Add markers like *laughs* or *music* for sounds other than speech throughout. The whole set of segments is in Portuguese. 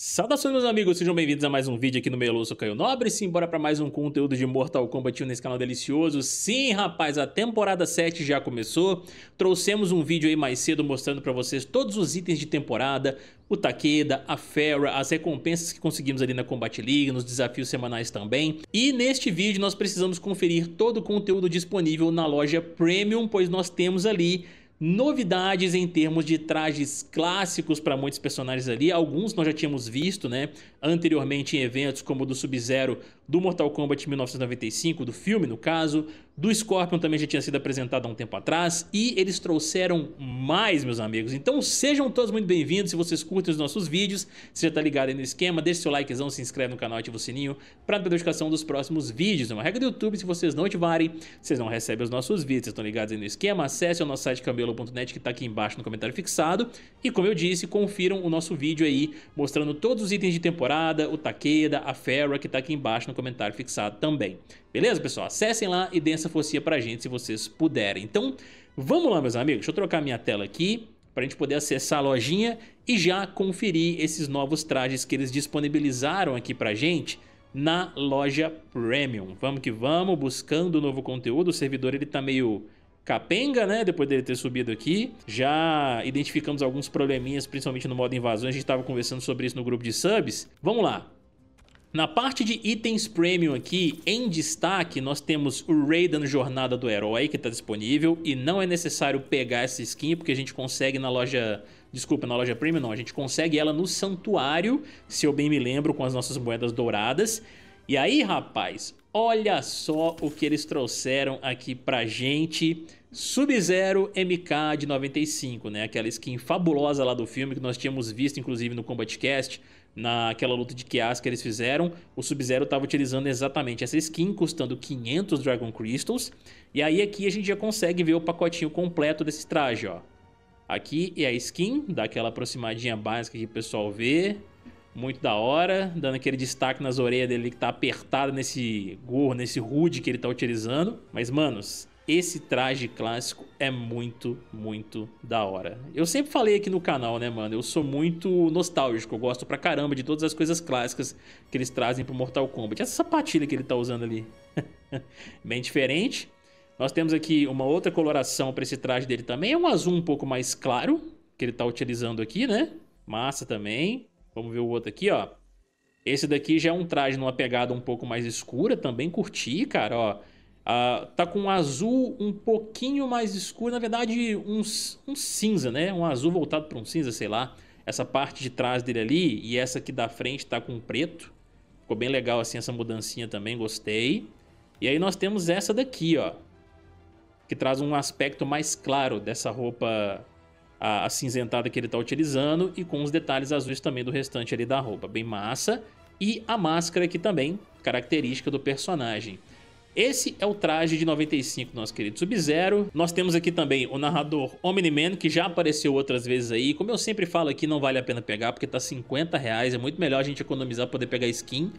Saudações meus amigos, sejam bem-vindos a mais um vídeo aqui no Meloso Caio Nobre, sim, bora pra mais um conteúdo de Mortal Kombat nesse canal delicioso. Sim, rapaz, a temporada 7 já começou, trouxemos um vídeo aí mais cedo mostrando pra vocês todos os itens de temporada, o Takeda, a Fera, as recompensas que conseguimos ali na Combat League, nos desafios semanais também. E neste vídeo nós precisamos conferir todo o conteúdo disponível na loja Premium, pois nós temos ali Novidades em termos de trajes clássicos para muitos personagens ali, alguns nós já tínhamos visto, né, anteriormente em eventos como o do Sub-Zero do Mortal Kombat 1995, do filme no caso, do Scorpion também já tinha sido apresentado há um tempo atrás e eles trouxeram mais, meus amigos. Então sejam todos muito bem-vindos, se vocês curtem os nossos vídeos, se já tá ligado aí no esquema, deixe seu likezão, se inscreve no canal, ativa o sininho para não perder a notificação dos próximos vídeos. É uma regra do YouTube, se vocês não ativarem, vocês não recebem os nossos vídeos, vocês estão ligados aí no esquema, acesse o nosso site cabelo.net que tá aqui embaixo no comentário fixado e como eu disse, confiram o nosso vídeo aí mostrando todos os itens de temporada, o Takeda, a Fera que tá aqui embaixo no comentário fixado também. Beleza, pessoal? Acessem lá e deem essa forcinha pra gente se vocês puderem. Então, vamos lá, meus amigos. Deixa eu trocar minha tela aqui para a gente poder acessar a lojinha e já conferir esses novos trajes que eles disponibilizaram aqui pra gente na loja Premium. Vamos que vamos, buscando novo conteúdo. O servidor ele tá meio capenga, né? Depois dele ter subido aqui. Já identificamos alguns probleminhas, principalmente no modo invasão. A gente estava conversando sobre isso no grupo de subs. Vamos lá. Na parte de itens premium aqui, em destaque, nós temos o Raiden Jornada do Herói, que está disponível, e não é necessário pegar essa skin, porque a gente consegue na loja... Desculpa, na loja premium não, a gente consegue ela no santuário, se eu bem me lembro, com as nossas moedas douradas. E aí, rapaz, Olha só o que eles trouxeram aqui pra gente. Sub-Zero MK de 95, né? Aquela skin fabulosa lá do filme que nós tínhamos visto, inclusive, no Combat Cast, naquela luta de Kias que eles fizeram. O Sub-Zero estava utilizando exatamente essa skin, custando 500 Dragon Crystals. E aí aqui a gente já consegue ver o pacotinho completo desse traje, ó. Aqui é a skin, dá aquela aproximadinha básica que o pessoal vê muito da hora, dando aquele destaque nas orelhas dele que tá apertado nesse gorro, nesse hood que ele tá utilizando. Mas, manos, esse traje clássico é muito, muito da hora. Eu sempre falei aqui no canal, né, mano? Eu sou muito nostálgico, eu gosto pra caramba de todas as coisas clássicas que eles trazem pro Mortal Kombat. Essa sapatilha que ele tá usando ali, *laughs* bem diferente. Nós temos aqui uma outra coloração para esse traje dele também. É um azul um pouco mais claro que ele tá utilizando aqui, né? Massa também. Vamos ver o outro aqui, ó. Esse daqui já é um traje numa pegada um pouco mais escura, também curti, cara, ó. Ah, tá com um azul um pouquinho mais escuro, na verdade um, um cinza, né? Um azul voltado para um cinza, sei lá. Essa parte de trás dele ali e essa aqui da frente tá com preto. Ficou bem legal assim essa mudancinha também, gostei. E aí nós temos essa daqui, ó. Que traz um aspecto mais claro dessa roupa a, a cinzentada que ele está utilizando e com os detalhes azuis também do restante ali da roupa, bem massa. E a máscara aqui também, característica do personagem. Esse é o traje de 95 nosso querido Sub-Zero. Nós temos aqui também o narrador Omni-Man, que já apareceu outras vezes aí. Como eu sempre falo aqui, não vale a pena pegar, porque tá 50 reais. É muito melhor a gente economizar para poder pegar skin.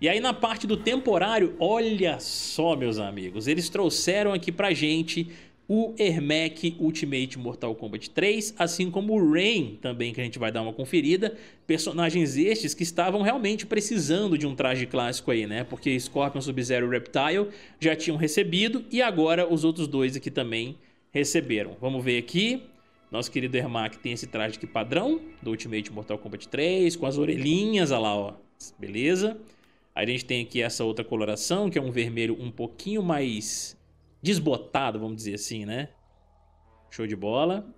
E aí na parte do temporário, olha só, meus amigos. Eles trouxeram aqui pra gente o Ermac Ultimate Mortal Kombat 3, assim como o Rain também, que a gente vai dar uma conferida. Personagens estes que estavam realmente precisando de um traje clássico aí, né? Porque Scorpion, Sub-Zero e Reptile já tinham recebido e agora os outros dois aqui também receberam. Vamos ver aqui. Nosso querido Ermac tem esse traje aqui padrão do Ultimate Mortal Kombat 3, com as orelhinhas, olha lá, ó. Beleza? A gente tem aqui essa outra coloração, que é um vermelho um pouquinho mais desbotado, vamos dizer assim, né? Show de bola.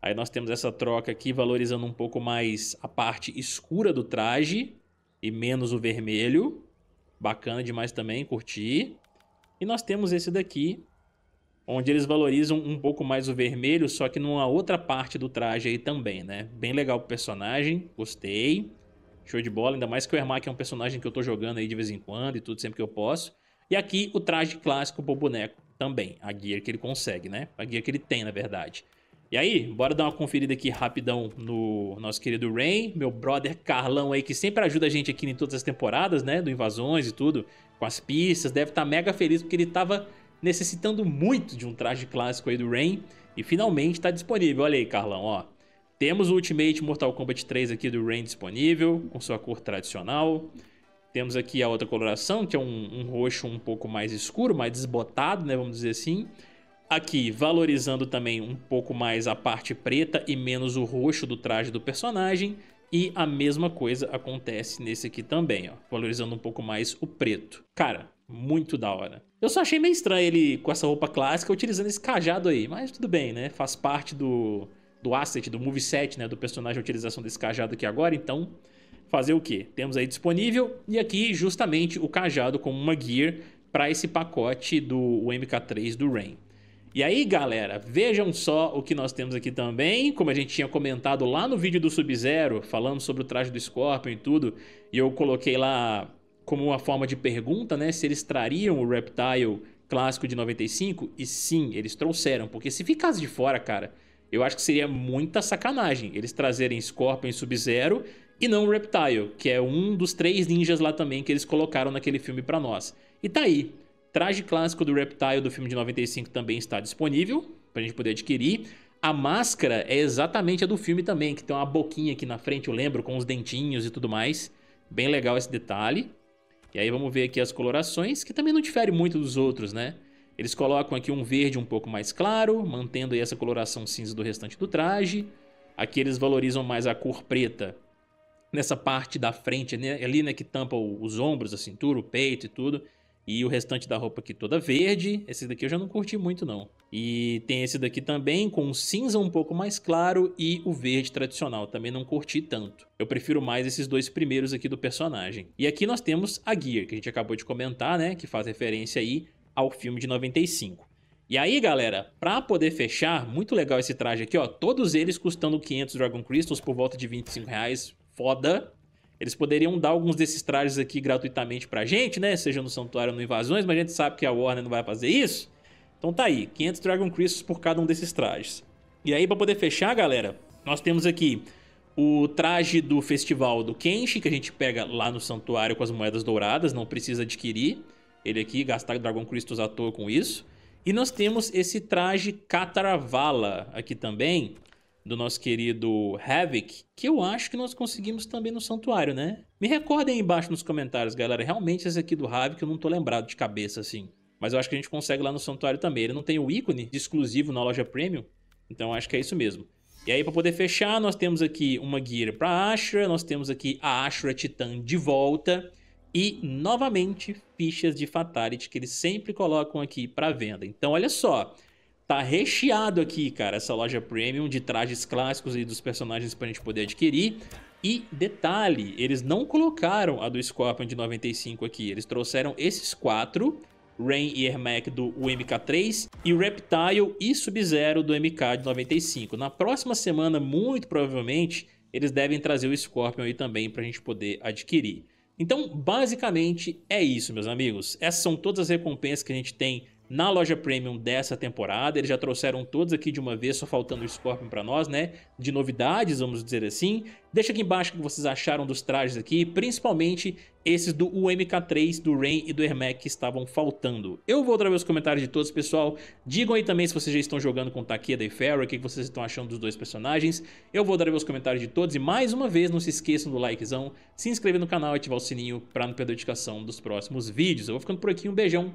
Aí nós temos essa troca aqui valorizando um pouco mais a parte escura do traje e menos o vermelho. Bacana demais também, curti. E nós temos esse daqui, onde eles valorizam um pouco mais o vermelho, só que numa outra parte do traje aí também, né? Bem legal o personagem, gostei. Show de bola, ainda mais que o Ermac é um personagem que eu tô jogando aí de vez em quando e tudo sempre que eu posso. E aqui o traje clássico pro boneco também, a gear que ele consegue, né? A gear que ele tem, na verdade. E aí, bora dar uma conferida aqui rapidão no nosso querido Rain, meu brother Carlão aí, que sempre ajuda a gente aqui em todas as temporadas, né? Do Invasões e tudo, com as pistas, deve estar tá mega feliz porque ele tava necessitando muito de um traje clássico aí do Rain e finalmente está disponível. Olha aí, Carlão, ó. Temos o Ultimate Mortal Kombat 3 aqui do Rain disponível, com sua cor tradicional. Temos aqui a outra coloração, que é um, um roxo um pouco mais escuro, mais desbotado, né, vamos dizer assim. Aqui, valorizando também um pouco mais a parte preta e menos o roxo do traje do personagem. E a mesma coisa acontece nesse aqui também, ó, valorizando um pouco mais o preto. Cara, muito da hora. Eu só achei meio estranho ele com essa roupa clássica utilizando esse cajado aí, mas tudo bem, né? Faz parte do, do asset, do moveset, né, do personagem a utilização desse cajado aqui agora, então fazer o que? Temos aí disponível e aqui justamente o cajado como uma gear para esse pacote do MK3 do Rain. E aí, galera, vejam só o que nós temos aqui também. Como a gente tinha comentado lá no vídeo do Sub-Zero, falando sobre o traje do Scorpion e tudo, e eu coloquei lá como uma forma de pergunta, né, se eles trariam o Reptile clássico de 95, e sim, eles trouxeram, porque se ficasse de fora, cara, eu acho que seria muita sacanagem eles trazerem Scorpion e Sub-Zero e não o Reptile, que é um dos três ninjas lá também que eles colocaram naquele filme para nós. E tá aí, traje clássico do Reptile do filme de 95 também está disponível pra gente poder adquirir. A máscara é exatamente a do filme também, que tem uma boquinha aqui na frente, eu lembro, com os dentinhos e tudo mais. Bem legal esse detalhe. E aí vamos ver aqui as colorações, que também não difere muito dos outros, né? Eles colocam aqui um verde um pouco mais claro, mantendo aí essa coloração cinza do restante do traje. Aqui eles valorizam mais a cor preta nessa parte da frente, né? ali né, que tampa os ombros, a cintura, o peito e tudo. E o restante da roupa aqui toda verde. Esse daqui eu já não curti muito, não. E tem esse daqui também, com cinza um pouco mais claro e o verde tradicional. Também não curti tanto. Eu prefiro mais esses dois primeiros aqui do personagem. E aqui nós temos a Gear, que a gente acabou de comentar, né? Que faz referência aí ao filme de 95. E aí, galera, pra poder fechar, muito legal esse traje aqui, ó. Todos eles custando 500 Dragon Crystals por volta de 25 reais foda. Eles poderiam dar alguns desses trajes aqui gratuitamente pra gente, né? Seja no Santuário ou no Invasões, mas a gente sabe que a Warner não vai fazer isso. Então tá aí, 500 Dragon Crystals por cada um desses trajes. E aí, pra poder fechar, galera, nós temos aqui o traje do festival do Kenshi, que a gente pega lá no santuário com as moedas douradas, não precisa adquirir. Ele aqui, gastar Dragon Crystals à toa com isso. E nós temos esse traje Cataravala aqui também, do nosso querido Havoc, que eu acho que nós conseguimos também no santuário, né? Me recordem aí embaixo nos comentários, galera. Realmente esse aqui do Havoc eu não tô lembrado de cabeça, assim. Mas eu acho que a gente consegue lá no santuário também. Ele não tem o ícone exclusivo na loja premium, então acho que é isso mesmo. E aí, para poder fechar, nós temos aqui uma Gear para Ashra, nós temos aqui a Ashra Titã de volta e, novamente, fichas de Fatality que eles sempre colocam aqui para venda. Então, olha só, tá recheado aqui, cara, essa loja premium de trajes clássicos e dos personagens pra gente poder adquirir. E detalhe, eles não colocaram a do Scorpion de 95 aqui, eles trouxeram esses quatro, Rain e Ermac do MK3 e Reptile e Sub-Zero do MK de 95. Na próxima semana, muito provavelmente, eles devem trazer o Scorpion aí também pra gente poder adquirir. Então, basicamente, é isso, meus amigos. Essas são todas as recompensas que a gente tem na loja premium dessa temporada. Eles já trouxeram todos aqui de uma vez, só faltando o Scorpion para nós, né? De novidades, vamos dizer assim. Deixa aqui embaixo o que vocês acharam dos trajes aqui, principalmente esses do UMK3, do Rain e do Hermec que estavam faltando. Eu vou trazer os comentários de todos, pessoal. Digam aí também se vocês já estão jogando com Takeda e Ferrari, o que vocês estão achando dos dois personagens. Eu vou trazer os comentários de todos e mais uma vez, não se esqueçam do likezão, se inscrever no canal e ativar o sininho para não perder a notificação dos próximos vídeos. Eu vou ficando por aqui, um beijão.